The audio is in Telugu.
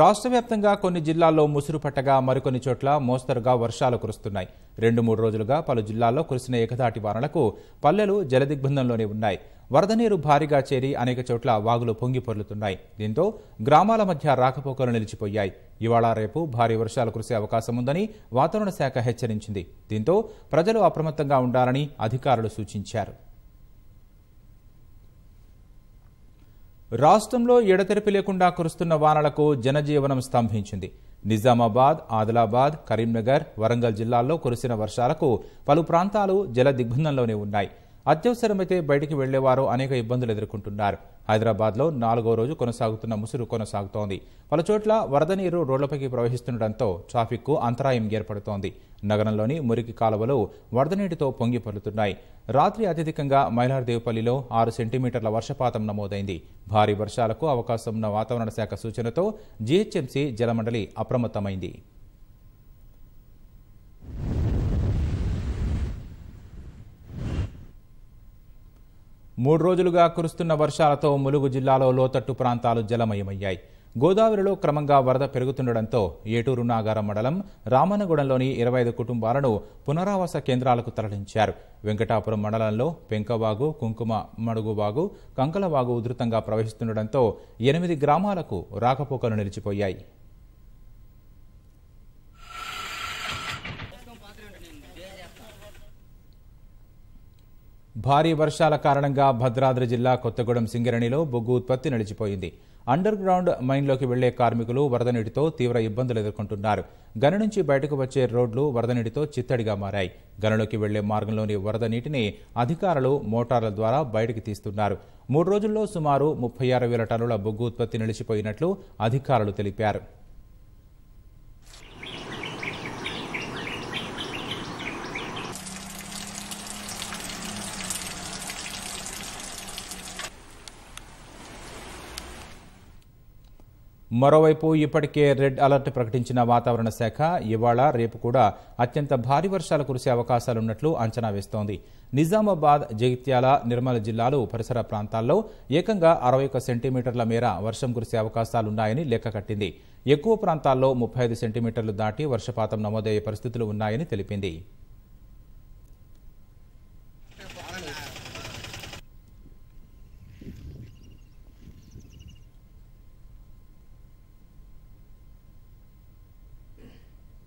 రాష్ట్ర వ్యాప్తంగా కొన్ని జిల్లాల్లో ముసురు పట్టగా మరికొన్ని చోట్ల మోస్తరుగా వర్షాలు కురుస్తున్నాయి రెండు మూడు రోజులుగా పలు జిల్లాల్లో కురిసిన ఏకధాటి వానలకు పల్లెలు జలదిగ్బంధంలోనే ఉన్నాయి వరద నీరు భారీగా చేరి అనేక చోట్ల వాగులు పొంగి పొర్లుతున్నాయి దీంతో గ్రామాల మధ్య రాకపోకలు నిలిచిపోయాయి ఇవాళ రేపు భారీ వర్షాలు కురిసే అవకాశం ఉందని వాతావరణ శాఖ హెచ్చరించింది దీంతో ప్రజలు అప్రమత్తంగా ఉండాలని అధికారులు సూచించారు రాష్ట్రంలో ఎడతెరిపి లేకుండా కురుస్తున్న వానలకు జనజీవనం స్తంభించింది నిజామాబాద్ ఆదిలాబాద్ కరీంనగర్ వరంగల్ జిల్లాల్లో కురిసిన వర్షాలకు పలు ప్రాంతాలు జల దిగ్బంధంలోనే ఉన్నాయి అత్యవసరమైతే బయటికి వెళ్లేవారు అనేక ఇబ్బందులు ఎదుర్కొంటున్నారు హైదరాబాద్లో నాలుగో రోజు కొనసాగుతున్న ముసురు కొనసాగుతోంది పలుచోట్ల వరద నీరు రోడ్లపైకి ప్రవహిస్తుండటంతో ట్రాఫిక్కు అంతరాయం ఏర్పడుతోంది నగరంలోని మురికి కాలువలు వరద నీటితో పొంగిపొర్లుతున్నాయి రాత్రి అత్యధికంగా మైలార్దేవపల్లిలో ఆరు సెంటీమీటర్ల వర్షపాతం నమోదైంది భారీ వర్షాలకు అవకాశం ఉన్న వాతావరణ శాఖ సూచనతో జీహెచ్ఎంసీ జలమండలి అప్రమత్తమైంది మూడు రోజులుగా కురుస్తున్న వర్షాలతో ములుగు జిల్లాలో లోతట్టు ప్రాంతాలు జలమయమయ్యాయి గోదావరిలో క్రమంగా వరద పెరుగుతుండటంతో ఏటూరు నాగారం మండలం రామనగూడంలోని ఇరవై ఐదు కుటుంబాలను పునరావాస కేంద్రాలకు తరలించారు వెంకటాపురం మండలంలో పెంకవాగు కుంకుమ మడుగువాగు కంకలవాగు ఉధృతంగా ప్రవహిస్తుండటంతో ఎనిమిది గ్రామాలకు రాకపోకలు నిలిచిపోయాయి భారీ వర్షాల కారణంగా భద్రాద్రి జిల్లా కొత్తగూడెం సింగరణిలో బొగ్గు ఉత్పత్తి నిలిచిపోయింది అండర్ గ్రౌండ్ మైన్లోకి వెళ్లే కార్మికులు వరద నీటితో తీవ్ర ఇబ్బందులు ఎదుర్కొంటున్నారు గని నుంచి బయటకు వచ్చే రోడ్లు వరద నీటితో చిత్తడిగా మారాయి గనులోకి వెళ్లే మార్గంలోని వరద నీటిని అధికారులు మోటార్ల ద్వారా బయటకు తీస్తున్నారు మూడు రోజుల్లో సుమారు ముప్పై ఆరు వేల టన్నుల బొగ్గు ఉత్పత్తి నిలిచిపోయినట్లు అధికారులు తెలిపారు మరోవైపు ఇప్పటికే రెడ్ అలర్ట్ ప్రకటించిన వాతావరణ శాఖ ఇవాళ రేపు కూడా అత్యంత భారీ వర్షాలు కురిసే అవకాశాలున్నట్లు అంచనా వేస్తోంది నిజామాబాద్ జగిత్యాల నిర్మల్ జిల్లాలు పరిసర ప్రాంతాల్లో ఏకంగా అరవై ఒక్క సెంటీమీటర్ల మేర వర్షం కురిసే అవకాశాలున్నాయని లెక్క కట్టింది ఎక్కువ ప్రాంతాల్లో ముప్పై ఐదు సెంటీమీటర్లు దాటి వర్షపాతం నమోదయ్యే పరిస్థితులు ఉన్నాయని తెలిపింది